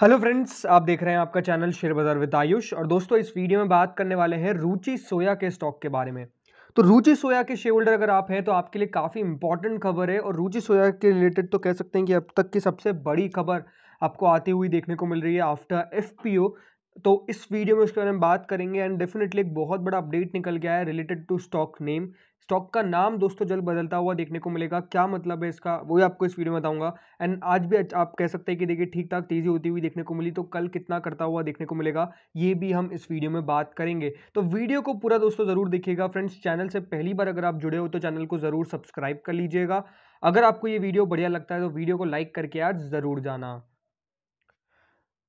hello friends आप देख रहे हैं आपका चैनल शेयर बाजार विद आयुष और दोस्तों इस वीडियो में बात करने वाले हैं रुचि सोया के स्टॉक के बारे में तो रुचि सोया के शेयर होल्डर अगर आप हैं तो आपके लिए काफ़ी इंपॉर्टेंट खबर है और रुचि सोया के रिलेटेड तो कह सकते हैं कि अब तक की सबसे बड़ी खबर आपको आती हुई देखने को मिल रही है आफ्टर एफ तो इस वीडियो में उसके बारे में बात करेंगे एंड डेफिनेटली एक बहुत बड़ा अपडेट निकल गया है related to stock name stock का नाम दोस्तों जल्द बदलता हुआ देखने को मिलेगा क्या मतलब है इसका वो आपको इस वीडियो में बताऊंगा एंड आज भी आप कह सकते हैं कि देखिए ठीक ठाक तेज़ी होती हुई देखने को मिली तो कल कितना करता हुआ देखने को मिलेगा ये भी हम इस वीडियो में बात करेंगे तो वीडियो को पूरा दोस्तों ज़रूर देखिएगा फ्रेंड्स चैनल से पहली बार अगर आप जुड़े हो तो चैनल को ज़रूर सब्सक्राइब कर लीजिएगा अगर आपको ये वीडियो बढ़िया लगता है तो वीडियो को लाइक करके आज ज़रूर जाना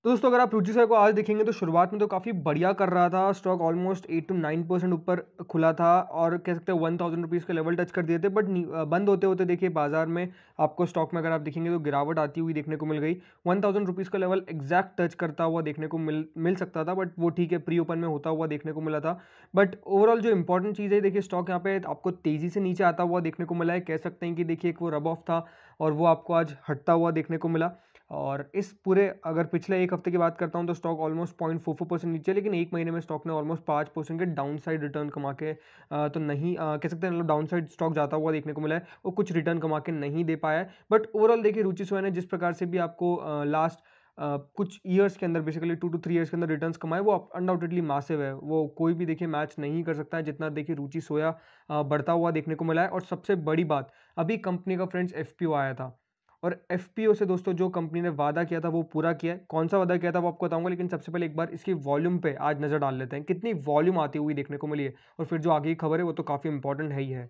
तो दोस्तों अगर आप सर को आज देखेंगे तो शुरुआत में तो काफ़ी बढ़िया कर रहा था stock almost eight two nine percent ऊपर खुला था और कह सकते हैं वन थाउजेंड रुपीज़ का लेवल टच कर दिए थे बट बंद होते होते देखिए बाजार में आपको स्टॉक में अगर आप देखेंगे तो गिरावट आती हुई देखने को मिल गई वन थाउजेंड रुपीज़ का लेवल एग्जैक्ट टच करता हुआ देखने को मिल मिल सकता था बट वो ठीक है प्री ओपन में होता हुआ देखने को मिला था बट ओवरऑल जो इंपॉर्टेंट चीज़ है देखिए स्टॉक यहाँ पे आपको तेज़ी से नीचे आता हुआ देखने को मिला है कह सकते हैं कि देखिए एक वो रब ऑफ था और वो आपको आज हटता हुआ देखने को मिला और इस पूरे अगर पिछले एक हफ्ते की बात करता हूँ तो stock almost point four four percent नीचे लेकिन एक महीने में स्टॉक ने ऑलमोस्ट पाँच परसेंट के डाउन साइड रिटर्न कमा के तो नहीं कह सकते हैं मतलब डाउन साइड स्टॉक जाता हुआ देखने को मिला है वो कुछ रिटर्न कमा के नहीं दे पाया है बट ओवरऑल देखिए रुचि सोया ने जिस प्रकार से भी आपको लास्ट Uh, कुछ ईयर्स के अंदर basically two two three years के अंदर रिटर्न्स कमाए वो अनडाउटेडली मासिव है वो कोई भी देखिए मैच नहीं कर सकता है जितना देखिए रुचि सोया बढ़ता हुआ देखने को मिला है और सबसे बड़ी बात अभी कंपनी का फ्रेंड्स एफ आया था और एफ से दोस्तों जो कंपनी ने वादा किया था वो पूरा किया है कौन सा वादा किया था वो आपको बताऊंगा लेकिन सबसे पहले एक बार इसकी वॉल्यूम पे आज नज़र डाल लेते हैं कितनी वॉल्यूम आती हुई देखने को मिली है और फिर जो आगे की खबर है वो तो काफ़ी इंपॉर्टेंट है ही है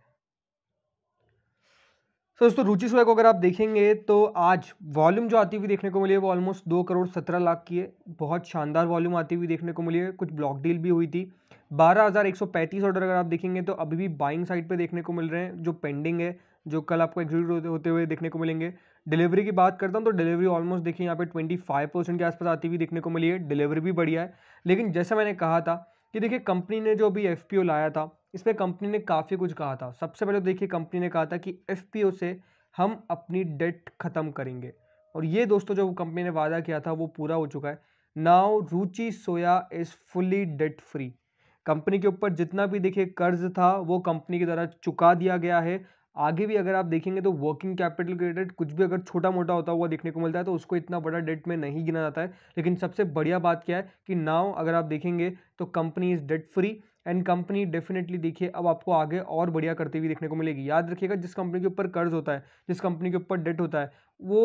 सो दोस्तों रुचि सोए को अगर आप देखेंगे तो आज वॉल्यूम जो आती हुई देखने को मिली है वो ऑलमोस्ट दो करोड़ सत्रह लाख की है बहुत शानदार वॉल्यूम आती हुई देखने को मिली है कुछ ब्लॉक डील भी हुई थी बारह हज़ार एक सौ पैंतीस ऑर्डर अगर आप देखेंगे तो अभी भी बाइंग साइड पे देखने को मिल रहे हैं जो पेंडिंग है जो कल आपको एग्जीक्यूट होते हुए देखने को मिलेंगे डिलीवरी की बात करता हूँ तो डिलीवरी ऑलमोस्ट देखिए यहाँ पे 25 परसेंट के आसपास आती हुई देखने को मिली है डिलीवरी भी बढ़िया है लेकिन जैसा मैंने कहा था कि देखिए कंपनी ने जो अभी एफ लाया था इस पर कंपनी ने काफ़ी कुछ कहा था सबसे पहले तो देखिए कंपनी ने कहा था कि एफ से हम अपनी डेट ख़त्म करेंगे और ये दोस्तों जो कंपनी ने वादा किया था वो पूरा हो चुका है now Ruchi Soya is fully debt free company के ऊपर जितना भी देखिए कर्ज था वो कंपनी के द्वारा चुका दिया गया है आगे भी अगर आप देखेंगे तो वर्किंग कैपिटल क्रेडिट कुछ भी अगर छोटा मोटा होता हुआ देखने को मिलता है तो उसको इतना बड़ा डेट में नहीं गिना जाता है लेकिन सबसे बढ़िया बात क्या है कि नाव अगर आप देखेंगे तो company is debt free and company definitely देखिए अब आपको आगे और बढ़िया करती हुई देखने को मिलेगी याद रखिएगा जिस कंपनी के ऊपर कर्ज होता है जिस कंपनी के ऊपर डेट होता है वो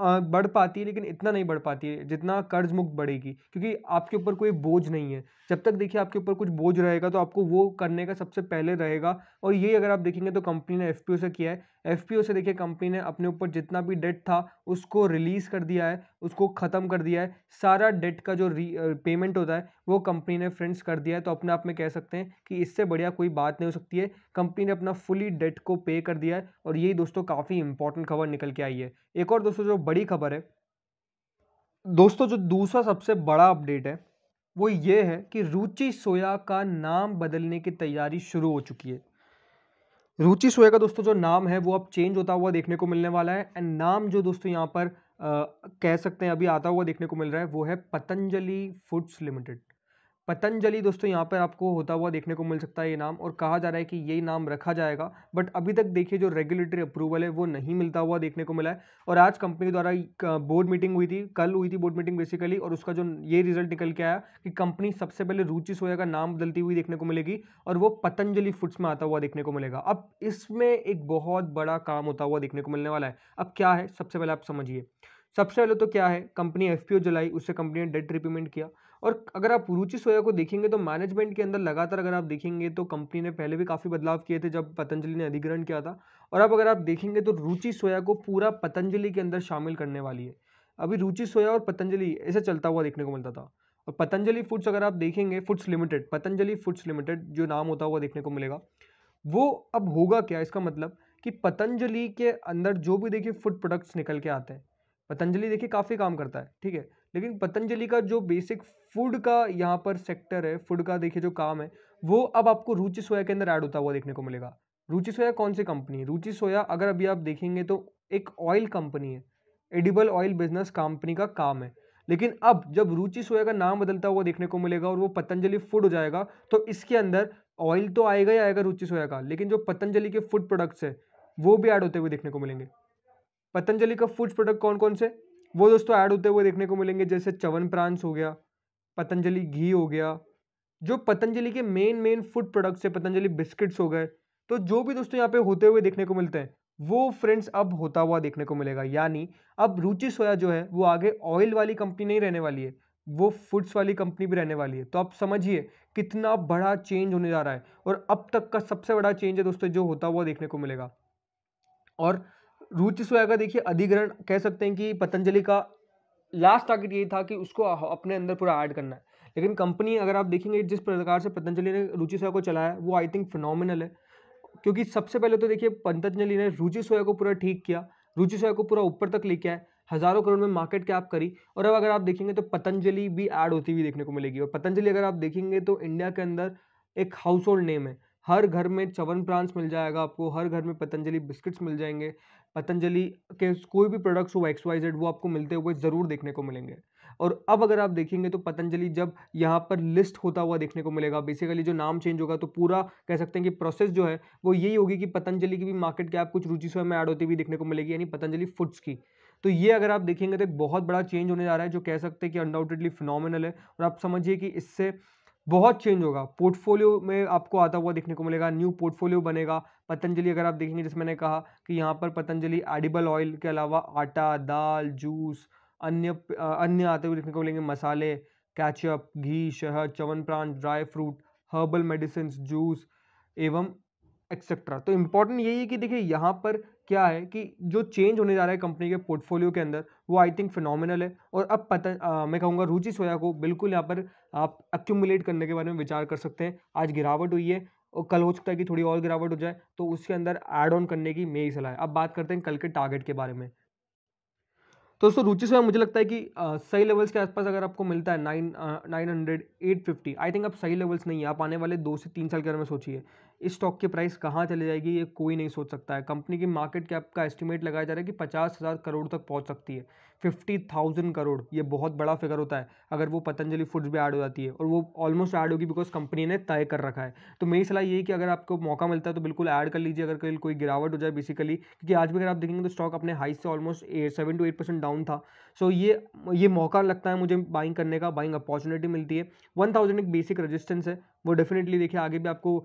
बढ़ पाती है लेकिन इतना नहीं बढ़ पाती है जितना कर्ज मुक्त बढ़ेगी क्योंकि आपके ऊपर कोई बोझ नहीं है जब तक देखिए आपके ऊपर कुछ बोझ रहेगा तो आपको वो करने का सबसे पहले रहेगा और ये अगर आप देखेंगे तो कंपनी ने एफ से किया है एफ से देखिए कंपनी ने अपने ऊपर जितना भी डेट था उसको रिलीज़ कर दिया है उसको ख़त्म कर दिया है सारा डेट का जो पेमेंट होता है वो कंपनी ने फ्रेंड्स कर दिया है तो अपने आप में कह सकते हैं कि इससे बढ़िया कोई बात नहीं हो सकती है कंपनी ने अपना फुली डेट को पे कर दिया है और यही दोस्तों काफ़ी इंपॉर्टेंट खबर निकल के आई है एक और दोस्तों जो बड़ी खबर है दोस्तों जो दूसरा सबसे बड़ा अपडेट है वो ये है कि रुचि सोया का नाम बदलने की तैयारी शुरू हो चुकी है रुचि सोया का दोस्तों जो नाम है वो अब चेंज होता हुआ देखने को मिलने वाला है एंड नाम जो दोस्तों यहाँ पर आ, कह सकते हैं अभी आता हुआ देखने को मिल रहा है वो है पतंजलि फूड्स लिमिटेड पतंजलि दोस्तों यहाँ पर आपको होता हुआ देखने को मिल सकता है ये नाम और कहा जा रहा है कि यही नाम रखा जाएगा बट अभी तक देखिए जो रेगुलेटरी अप्रूवल है वो नहीं मिलता हुआ देखने को मिला है और आज कंपनी द्वारा बोर्ड मीटिंग हुई थी कल हुई थी बोर्ड मीटिंग बेसिकली और उसका जो ये रिजल्ट निकल के आया कि कंपनी सबसे पहले रुचि सोया का नाम बदलती हुई देखने को मिलेगी और वो पतंजलि फूड्स में आता हुआ देखने को मिलेगा अब इसमें एक बहुत बड़ा काम होता हुआ देखने को मिलने वाला है अब क्या है सबसे पहले आप समझिए सबसे पहले तो क्या है कंपनी एफ जलाई उससे कंपनी ने डेट रिपेमेंट किया और अगर आप रुचि सोया को देखेंगे तो मैनेजमेंट के अंदर लगातार अगर आप देखेंगे तो कंपनी ने पहले भी काफ़ी बदलाव किए थे जब पतंजलि ने अधिग्रहण किया था और अब अगर आप देखेंगे तो रुचि सोया को पूरा पतंजलि के अंदर शामिल करने वाली है अभी रुचि सोया और पतंजलि ऐसे चलता हुआ देखने को मिलता था और पतंजलि फूड्स अगर आप देखेंगे foods limited Patanjali foods limited जो नाम होता हुआ देखने को मिलेगा वो अब होगा क्या इसका मतलब कि पतंजलि के अंदर जो भी देखिए फूड प्रोडक्ट्स निकल के आते हैं पतंजलि देखिए काफ़ी काम करता है ठीक है लेकिन पतंजलि का जो बेसिक फूड का यहाँ पर सेक्टर है फूड का देखिए जो काम है वो अब आपको रुचि सोया के अंदर ऐड होता हुआ देखने को मिलेगा रुचि सोया कौन सी कंपनी है रुचि सोया अगर अभी आप देखेंगे तो एक ऑयल कंपनी है एडिबल ऑयल बिजनेस कंपनी का काम है लेकिन अब जब रुचि सोया का नाम बदलता हुआ देखने को मिलेगा और वो पतंजलि फूड हो जाएगा तो इसके अंदर ऑयल तो आएगा ही आएगा रुचि सोया का लेकिन जो पतंजलि के फूड प्रोडक्ट्स है वो भी ऐड होते हुए देखने को मिलेंगे पतंजलि का फूड प्रोडक्ट कौन कौन से वो दोस्तों ऐड होते हुए देखने को मिलेंगे जैसे चवन प्रांस हो गया पतंजलि घी हो गया जो पतंजलि के मेन मेन फूड प्रोडक्ट्स है पतंजलि बिस्किट्स हो गए तो जो भी दोस्तों यहाँ पे होते हुए देखने को मिलते हैं वो फ्रेंड्स अब होता हुआ देखने को मिलेगा यानी अब रुचि सोया जो है वो आगे ऑयल वाली कंपनी नहीं रहने वाली है वो फूड्स वाली कंपनी भी रहने वाली है तो आप समझिए कितना बड़ा चेंज होने जा रहा है और अब तक का सबसे बड़ा चेंज है दोस्तों जो होता हुआ देखने को मिलेगा और रुचि सोया का देखिए अधिग्रहण कह सकते हैं कि पतंजलि का लास्ट टारगेट यही था कि उसको अपने अंदर पूरा ऐड करना है लेकिन कंपनी अगर आप देखेंगे जिस प्रकार से पतंजलि ने रुचि सोया को चलाया वो आई थिंक फिनोमिनल है क्योंकि सबसे पहले तो देखिए पतंजलि ने रुचि सोया को पूरा ठीक किया रुचि सोया को पूरा ऊपर तक लेके आए हज़ारों करोड़ में मार्केट कैप करी और अब अगर आप देखेंगे तो पतंजलि भी ऐड होती हुई देखने को मिलेगी और पतंजलि अगर आप देखेंगे तो इंडिया के अंदर एक हाउस होल्ड नेम है हर घर में चवन प्रांस मिल जाएगा आपको हर घर में पतंजलि बिस्किट्स मिल जाएंगे पतंजलि के कोई भी प्रोडक्ट्स हो एक्स वाई जेड वो आपको मिलते हुए ज़रूर देखने को मिलेंगे और अब अगर आप देखेंगे तो पतंजलि जब यहाँ पर लिस्ट होता हुआ देखने को मिलेगा बेसिकली जो नाम चेंज होगा तो पूरा कह सकते हैं कि प्रोसेस जो है वो यही होगी कि पतंजलि की भी मार्केट के आप कुछ रुचि से में ऐड होती हुई देखने को मिलेगी यानी पतंजलि फूड्स की तो ये अगर आप देखेंगे तो एक बहुत बड़ा चेंज होने जा रहा है जो कह सकते हैं कि अनडाउटेडली फिनोमिनल है और आप समझिए कि इससे बहुत चेंज होगा पोर्टफोलियो में आपको आता हुआ देखने को मिलेगा न्यू पोर्टफोलियो बनेगा पतंजलि अगर आप देखेंगे जैसे मैंने कहा कि यहाँ पर पतंजलि एडिबल ऑयल के अलावा आटा दाल जूस अन्य अन्य आते हुए देखने को मिलेंगे मसाले कैचअप घी शहद चवन प्राण dry fruit herbal medicine juice एवं एक्सेट्रा तो इम्पोर्टेंट यही है कि देखिए यहाँ पर क्या है कि जो चेंज होने जा रहा है कंपनी के पोर्टफोलियो के अंदर वो आई थिंक फिनोमिनल है और अब पतन आ, मैं कहूँगा रुचि सोया को बिल्कुल यहाँ पर आप एक्यूमुलेट करने के बारे में विचार कर सकते हैं आज गिरावट हुई है और कल हो सकता है कि थोड़ी और गिरावट हो जाए तो उसके अंदर एड ऑन करने की मेरी सलाह है अब बात करते हैं कल के टारगेट के बारे में तो दोस्तों रुचि से मुझे लगता है कि आ, सही लेवल्स के आसपास अगर आपको मिलता है nine nine hundred eight fifty I think आप सही लेवल्स नहीं है आप आने वाले दो से तीन साल के अंदर में सोचिए इस स्टॉक की प्राइस कहाँ चले जाएगी ये कोई नहीं सोच सकता है कंपनी की मार्केट कैप का एस्टिमेट लगाया जा रहा है कि पचास हज़ार करोड़ तक पहुँच सकती है फिफ्टी थाउजेंड करोड़ ये बहुत बड़ा फिगर होता है अगर वो पतंजलि फूड्स भी ऐड हो जाती है और वो ऑलमोस्ट ऐड होगी बिकॉज कंपनी ने तय कर रखा है तो मेरी सलाह ये है कि अगर आपको मौका मिलता है तो बिल्कुल ऐड कर लीजिए अगर कल कोई गिरावट हो जाए बेसिकली क्योंकि आज भी अगर आप देखेंगे तो स्टॉक अपने हाई से almost seven two eight percent down था सो ये ये मौका लगता है मुझे बाइंग करने का बाइंग अपॉर्चुनिटी मिलती है वन थाउजेंड एक बेसिक रजिस्टेंस है वो डेफिनेटली देखिए आगे भी आपको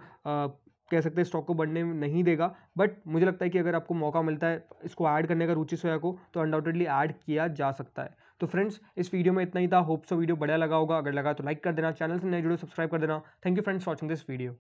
कह सकते हैं स्टॉक को बढ़ने में नहीं देगा बट मुझे लगता है कि अगर आपको मौका मिलता है इसको ऐड करने का रुचि सोया को तो अनडाउटेडली ऐड किया जा सकता है तो फ्रेंड्स इस वीडियो में इतना ही था होप सो वीडियो बढ़िया लगा होगा अगर लगा तो लाइक कर देना चैनल से नए जुड़े सब्सक्राइब कर देना thank you friends watching this video